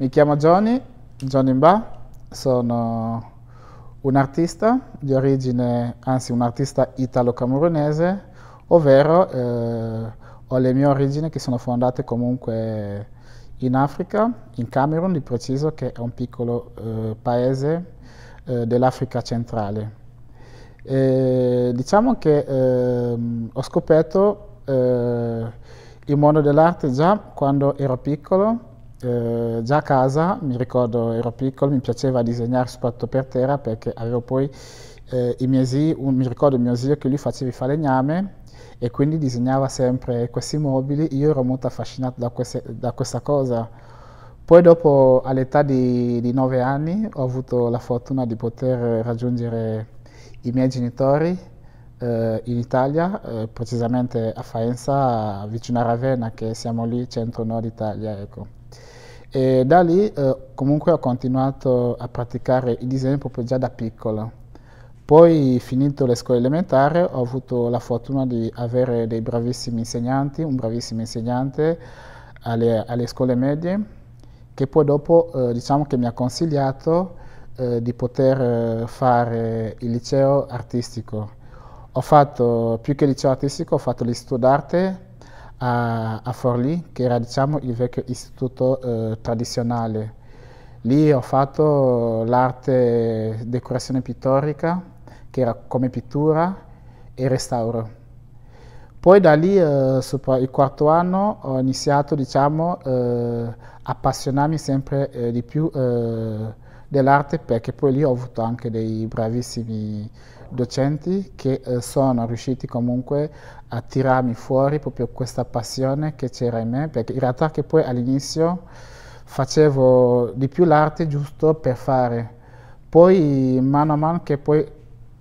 Mi chiamo Johnny, Johnny Mba, sono un artista di origine, anzi un artista italo-camerunese, ovvero eh, ho le mie origini che sono fondate comunque in Africa, in Camerun di preciso, che è un piccolo eh, paese eh, dell'Africa centrale. E, diciamo che ehm, ho scoperto eh, il mondo dell'arte già quando ero piccolo, eh, già a casa, mi ricordo, ero piccolo, mi piaceva disegnare soprattutto per terra perché avevo poi eh, i miei zii, un, mi ricordo mio zio che lui faceva il falegname e quindi disegnava sempre questi mobili, io ero molto affascinato da, queste, da questa cosa. Poi dopo all'età di, di 9 anni ho avuto la fortuna di poter raggiungere i miei genitori eh, in Italia, eh, precisamente a Faenza, vicino a Ravenna, che siamo lì, centro-nord Italia. Ecco. E da lì eh, comunque ho continuato a praticare il disegno proprio già da piccolo. Poi, finito le scuole elementari, ho avuto la fortuna di avere dei bravissimi insegnanti, un bravissimo insegnante alle, alle scuole medie, che poi dopo eh, diciamo che mi ha consigliato eh, di poter eh, fare il liceo artistico. Ho fatto, più che liceo artistico, ho fatto l'istituto d'arte a, a, Forlì, che era diciamo, il vecchio istituto eh, tradizionale. Lì ho fatto l'arte decorazione pittorica, che era come pittura e restauro. Poi da lì, eh, il quarto anno, ho iniziato diciamo, eh, appassionarmi sempre eh, di più eh, dell'arte perché poi lì ho avuto anche dei bravissimi docenti che eh, sono riusciti comunque a tirarmi fuori proprio questa passione che c'era in me, perché in realtà che poi all'inizio facevo di più l'arte giusto per fare, poi mano a mano che poi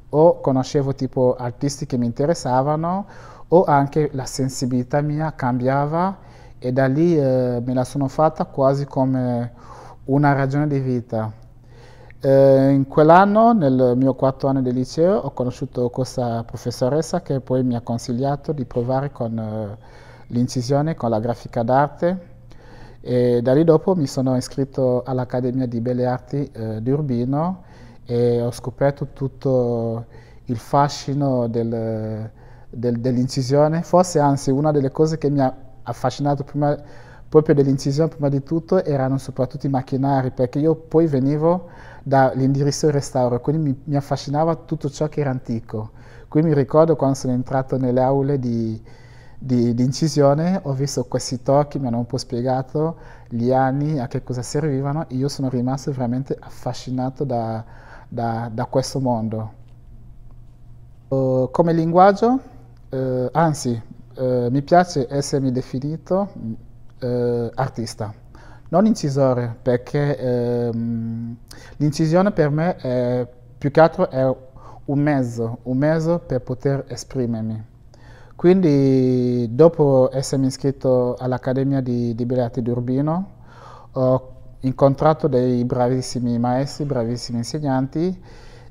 o conoscevo tipo artisti che mi interessavano o anche la sensibilità mia cambiava e da lì eh, me la sono fatta quasi come una ragione di vita. Eh, in quell'anno, nel mio quarto anno di liceo, ho conosciuto questa professoressa che poi mi ha consigliato di provare con eh, l'incisione, con la grafica d'arte e da lì dopo mi sono iscritto all'Accademia di Belle Arti eh, di Urbino e ho scoperto tutto il fascino del, del, dell'incisione, forse anzi una delle cose che mi ha affascinato prima proprio dell'incisione prima di tutto erano soprattutto i macchinari, perché io poi venivo dall'indirizzo del restauro, quindi mi, mi, affascinava tutto ciò che era antico. qui mi ricordo quando sono entrato nelle aule di, di, di incisione, ho visto questi tocchi, mi hanno un po' spiegato gli anni, a che cosa servivano, e io sono rimasto veramente affascinato da, da, da questo mondo. Uh, come linguaggio, uh, anzi, uh, mi piace essermi definito, eh, artista, non incisore, perché ehm, l'incisione per me è più che altro è un mezzo, un mezzo per poter esprimermi. Quindi dopo essermi iscritto all'Accademia di, di Belle Arti di Urbino ho incontrato dei bravissimi maestri, bravissimi insegnanti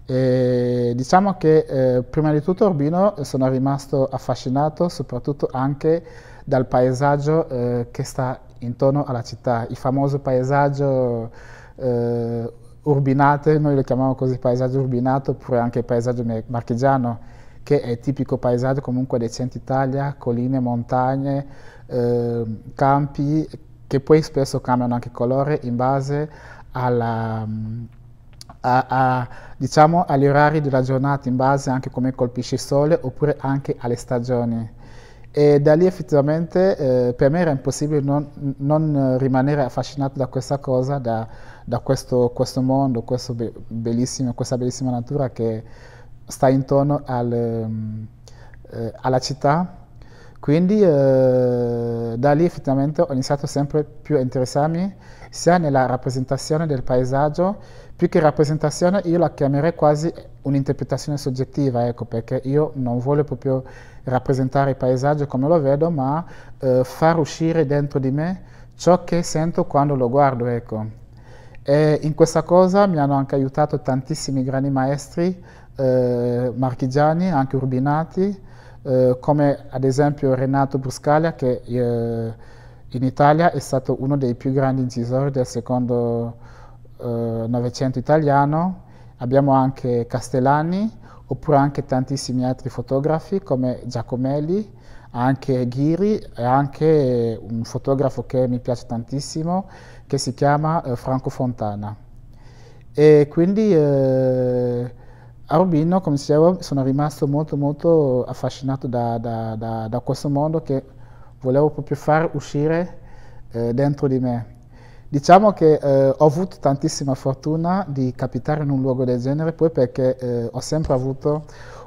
e diciamo che eh, prima di tutto Urbino eh, sono rimasto affascinato soprattutto anche dal paesaggio eh, che sta intorno alla città, il famoso paesaggio eh, urbinate, noi lo chiamiamo così paesaggio urbinato oppure anche paesaggio marchigiano, che è tipico paesaggio comunque del centro Italia, colline, montagne, ehm, campi che poi spesso cambiano anche colore in base alla, mm, a, a, diciamo, agli orari della giornata in base anche come colpisce il sole oppure anche alle stagioni. E da lì effettivamente eh, per me era impossibile non, non, rimanere affascinato da questa cosa, da, da questo, questo, mondo, questo be bellissimo, questa bellissima natura che sta intorno al, ehm, eh, alla città quindi eh, da lì effettivamente ho iniziato sempre più a interessarmi sia nella rappresentazione del paesaggio, più che rappresentazione io la chiamerei quasi un'interpretazione soggettiva, ecco, perché io non voglio proprio rappresentare il paesaggio come lo vedo, ma eh, far uscire dentro di me ciò che sento quando lo guardo, ecco. E in questa cosa mi hanno anche aiutato tantissimi grandi maestri eh, marchigiani, anche urbinati, eh, come ad esempio Renato Bruscaglia che eh, in Italia è stato uno dei più grandi incisori del secondo eh, Novecento italiano, abbiamo anche Castellani, oppure anche tantissimi altri fotografi come Giacomelli, anche Ghiri e anche un fotografo che mi piace tantissimo che si chiama eh, Franco Fontana. E quindi eh, a Rubino, come dicevo, sono rimasto molto molto affascinato da, da, da, da questo mondo che volevo proprio far uscire eh, dentro di me. Diciamo che eh, ho avuto tantissima fortuna di capitare in un luogo del genere, poi perché eh, ho sempre avuto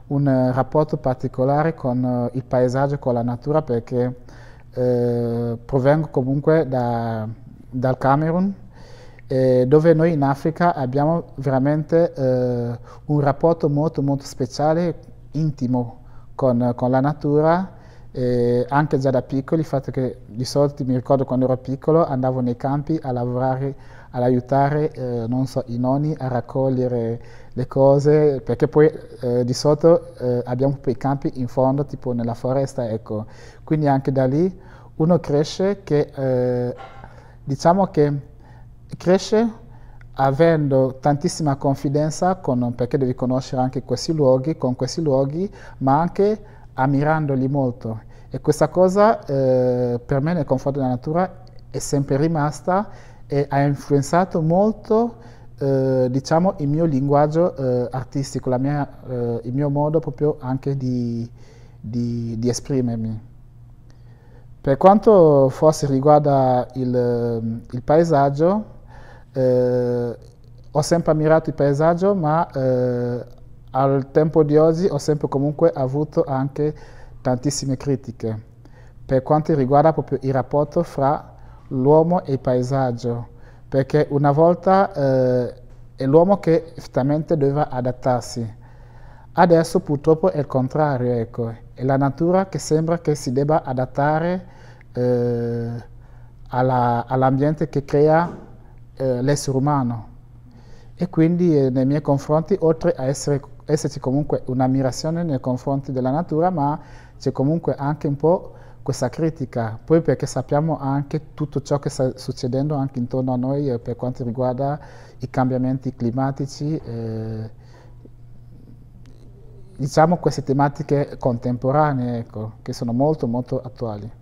un eh, rapporto particolare con eh, il paesaggio, con la natura, perché eh, provengo comunque dal Camerun, eh, dove noi in Africa abbiamo veramente eh, un rapporto molto molto speciale, intimo con, con la natura, eh, anche già da piccoli, il fatto che di solito mi ricordo quando ero piccolo andavo nei campi a lavorare, ad aiutare eh, non so, i nonni a raccogliere le cose, perché poi eh, di solito eh, abbiamo poi i campi in fondo, tipo nella foresta, ecco. Quindi anche da lì uno cresce che eh, diciamo che cresce avendo tantissima confidenza con, perché devi conoscere anche questi luoghi, con questi luoghi, ma anche ammirandoli molto. E questa cosa eh, per me nel confronto della natura è sempre rimasta e ha influenzato molto eh, diciamo, il mio linguaggio eh, artistico, mia, eh, il mio modo proprio anche di, di, di esprimermi. Per quanto forse riguarda il, il paesaggio, eh, ho sempre ammirato il paesaggio, ma eh, al tempo di oggi ho sempre comunque avuto anche tantissime critiche per quanto riguarda proprio il rapporto fra l'uomo e il paesaggio, perché una volta eh, è l'uomo che effettivamente doveva adattarsi, adesso purtroppo è il contrario, ecco, è la natura che sembra che si debba adattare eh, all'ambiente alla, che crea eh, l'essere umano e quindi eh, nei miei confronti, oltre a essere, esserci comunque un'ammirazione nei confronti della natura, ma c'è comunque anche un po' questa critica, poi perché sappiamo anche tutto ciò che sta succedendo anche intorno a noi eh, per quanto riguarda i cambiamenti climatici eh, diciamo queste tematiche contemporanee ecco, che sono molto molto attuali.